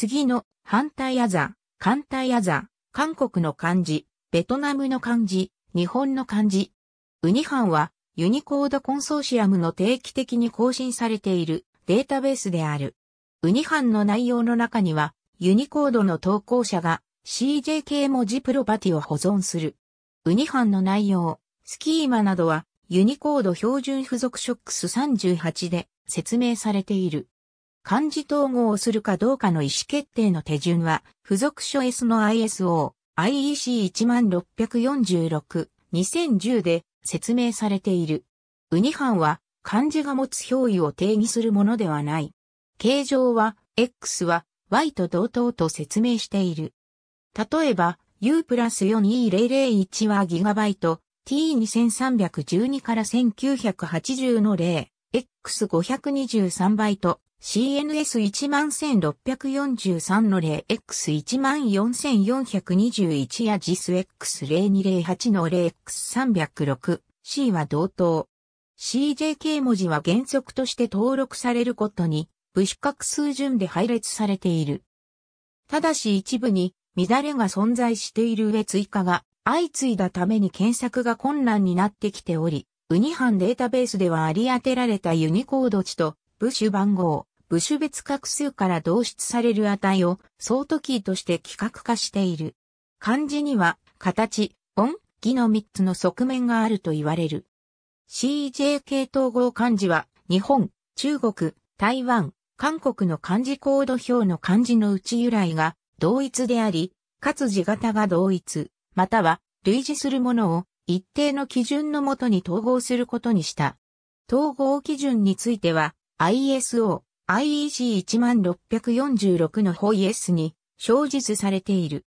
次の反対アザ、艦隊アザ、韓国の漢字、ベトナムの漢字、日本の漢字。ウニハンはユニコードコンソーシアムの定期的に更新されているデータベースである。ウニハンの内容の中にはユニコードの投稿者が CJK 文字プロパティを保存する。ウニハンの内容、スキーマなどはユニコード標準付属ショックス38で説明されている。漢字統合をするかどうかの意思決定の手順は、付属書 S の ISO、IEC1646、2010で説明されている。ウニハンは漢字が持つ表意を定義するものではない。形状は、X は Y と同等と説明している。例えば、U プラス 4E001 はギガバイト、T2312 から1980の例、X523 バイト、CNS11643 の例 x 1 4 4 2 1や JISX0208 の例 x 3 0 6 C は同等。CJK 文字は原則として登録されることに、部首格数順で配列されている。ただし一部に乱れが存在している上追加が相次いだために検索が困難になってきており、ウニハンデータベースではあり当てられたユニコード値と部首番号、部種別画数から導出される値をソートキーとして規格化している。漢字には形、音、義の3つの側面があると言われる。CJK 統合漢字は日本、中国、台湾、韓国の漢字コード表の漢字の内由来が同一であり、かつ字型が同一、または類似するものを一定の基準のもとに統合することにした。統合基準については ISO IEC1646 のホイエスに小実されている。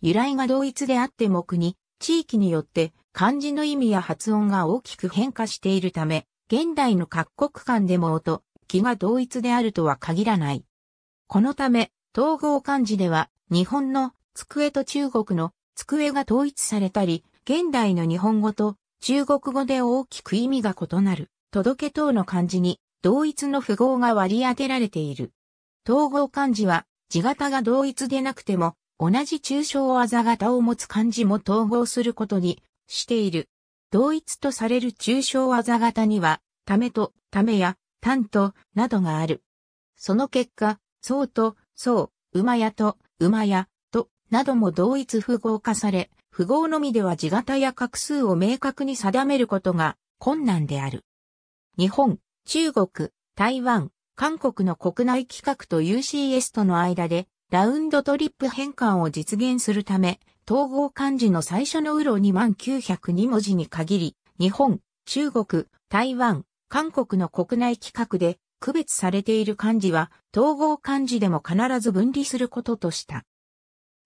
由来が同一であっても国、地域によって漢字の意味や発音が大きく変化しているため、現代の各国間でも音、気が同一であるとは限らない。このため、統合漢字では日本の机と中国の机が統一されたり、現代の日本語と中国語で大きく意味が異なる、届け等の漢字に同一の符号が割り当てられている。統合漢字は字型が同一でなくても同じ抽象技型を持つ漢字も統合することにしている。同一とされる抽象技型には、ためと、ためや、単と、などがある。その結果、そうと、そう、馬やと、馬や、と、なども同一符号化され、符号のみでは字型や画数を明確に定めることが困難である。日本、中国、台湾、韓国の国内規格と UCS との間でラウンドトリップ変換を実現するため、統合漢字の最初のウロ2902文字に限り、日本、中国、台湾、韓国の国内規格で区別されている漢字は統合漢字でも必ず分離することとした。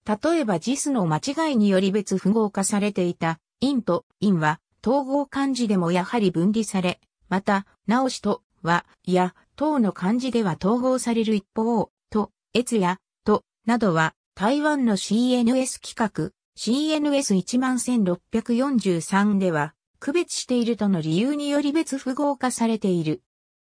例えば JIS の間違いにより別符号化されていた、インとインは統合漢字でもやはり分離され、また直しとは、や、等の漢字では統合される一方、と、越や、と、などは、台湾の CNS 規格、CNS11643 では、区別しているとの理由により別符号化されている。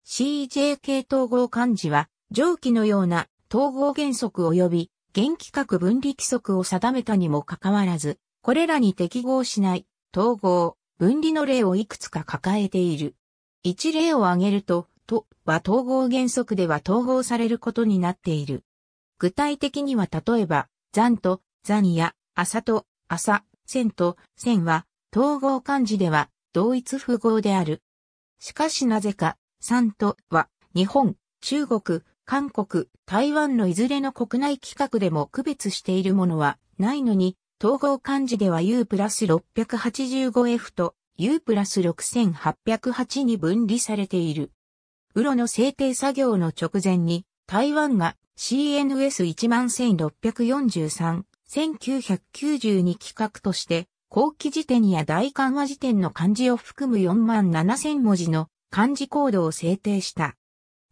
CJK 統合漢字は、上記のような統合原則及び原規格分離規則を定めたにもかかわらず、これらに適合しない統合、分離の例をいくつか抱えている。一例を挙げると、とは統合原則では統合されることになっている。具体的には例えば、残と、残や、朝と、朝、線と、線は、統合漢字では、同一符号である。しかしなぜか、三とは、日本、中国、韓国、台湾のいずれの国内規格でも区別しているものはないのに、統合漢字では U プラス 685F と U プラス6808に分離されている。ウロの制定作業の直前に、台湾が CNS11643、1992企画として、後期辞典や大緩和辞典の漢字を含む4万7000文字の漢字コードを制定した。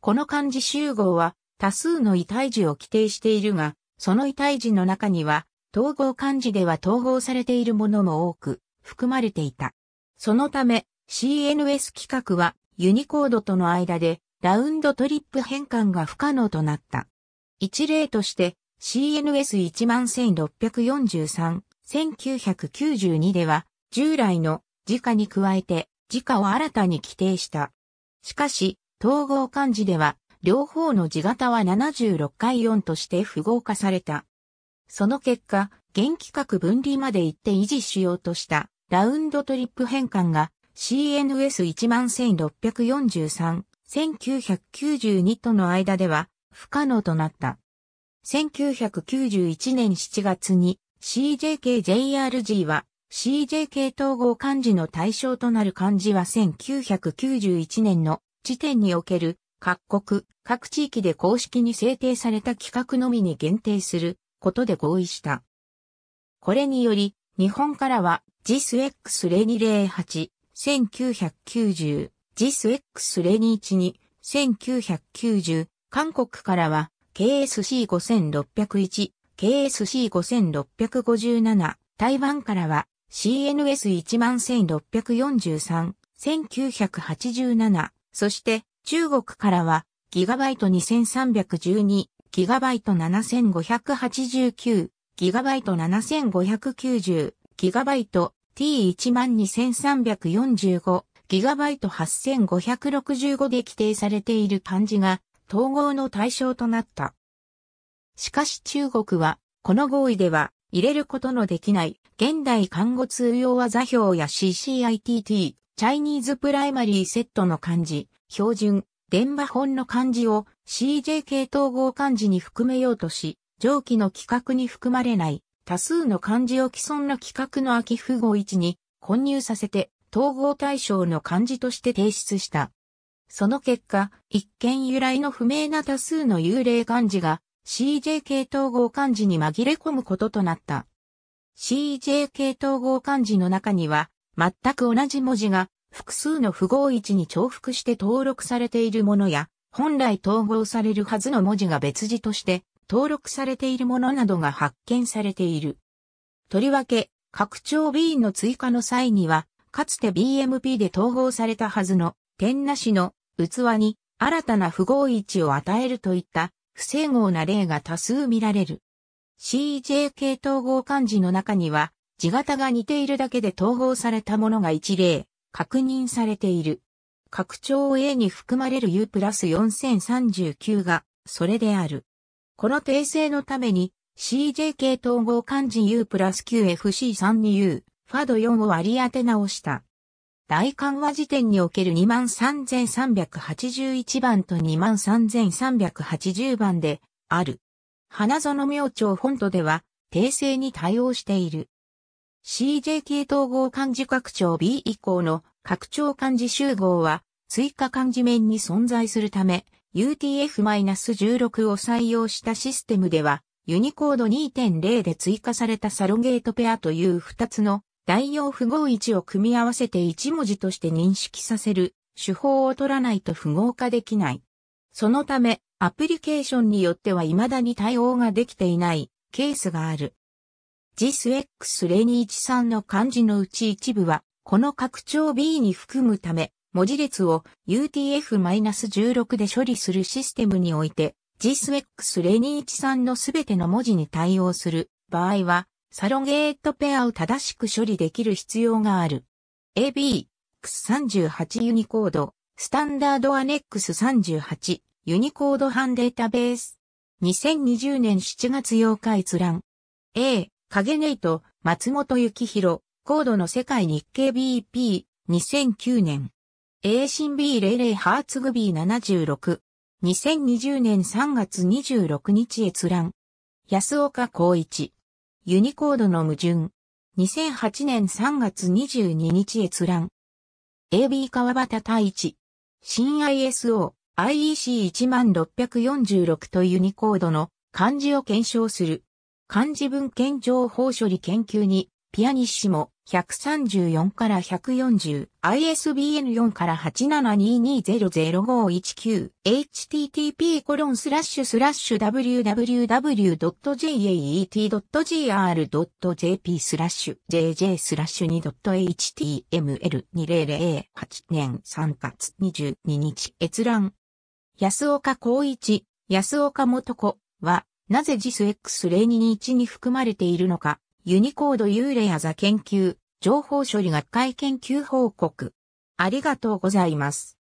この漢字集合は多数の異体字を規定しているが、その異体字の中には、統合漢字では統合されているものも多く含まれていた。そのため、CNS 規格はユニコードとの間でラウンドトリップ変換が不可能となった。一例として CNS11643、1992では従来の時価に加えて時価を新たに規定した。しかし、統合漢字では両方の字型は76回4として符号化された。その結果、原規格分離まで行って維持しようとしたラウンドトリップ変換が CNS11643、1992との間では不可能となった。1991年7月に CJKJRG は CJK 統合漢字の対象となる漢字は1991年の時点における各国、各地域で公式に制定された規格のみに限定することで合意した。これにより、日本からはジス x 0 2 0 8 1990、ジス x 0 2 1 2 1990、韓国からは KSC5601、KSC5657、台湾からは CNS11643、1987、そして中国からはギ b バイト2312、ギ b バイト7589、ギ b バイト7590、GB、T12345、GB8565 で規定されている漢字が統合の対象となった。しかし中国は、この合意では、入れることのできない、現代看護通用技表や CCITT、チャイニーズプライマリーセットの漢字、標準、電話本の漢字を CJK 統合漢字に含めようとし、上記の規格に含まれない多数の漢字を既存の規格の秋符号1に混入させて統合対象の漢字として提出した。その結果、一見由来の不明な多数の幽霊漢字が CJK 統合漢字に紛れ込むこととなった。CJK 統合漢字の中には、全く同じ文字が複数の符号位置に重複して登録されているものや、本来統合されるはずの文字が別字として登録されているものなどが発見されている。とりわけ、拡張 B の追加の際には、かつて BMP で統合されたはずの点なしの器に新たな符号位置を与えるといった不整合な例が多数見られる。CJK 統合漢字の中には字型が似ているだけで統合されたものが一例確認されている。拡張 A に含まれる U プラス4039がそれである。この訂正のために CJK 統合漢字 U プラス QFC3 に U、ファド4を割り当て直した。大緩和時点における23,381番と23,380番である。花園明朝本都では訂正に対応している。CJK 統合漢字拡張 B 以降の拡張漢字集合は追加漢字面に存在するため、UTF-16 を採用したシステムでは、ユニコード2.0で追加されたサロゲートペアという2つの代用符号位置を組み合わせて1文字として認識させる手法を取らないと符号化できない。そのため、アプリケーションによっては未だに対応ができていないケースがある。JISX0213 の漢字のうち一部は、この拡張 B に含むため、文字列を UTF-16 で処理するシステムにおいて g s x 0 2 3のすべての文字に対応する場合は、サロゲートペアを正しく処理できる必要がある。AB、X38 ユニコード、スタンダードアネックス38、ユニコード版データベース。2020年7月8日閲覧。A、影ネイト、松本幸宏、コードの世界日経 BP、2009年。A 新 B00 ハーツグビー762020年3月26日閲覧安岡光一ユニコードの矛盾2008年3月22日閲覧 AB 川端太一新 ISO IEC1646 とユニコードの漢字を検証する漢字文献情報処理研究にピアニッシモ134から140、ISBN4 から8 7 2 2 0 0 5 1 9 http コロンスラッシュスラッシュ www.jaet.gr.jp スラッシュ jj スラッシュ 2.html2008 年3月22日閲覧。安岡光一、安岡元子は、なぜ JISX0221 に含まれているのかユニコード幽霊あざ研究、情報処理学会研究報告。ありがとうございます。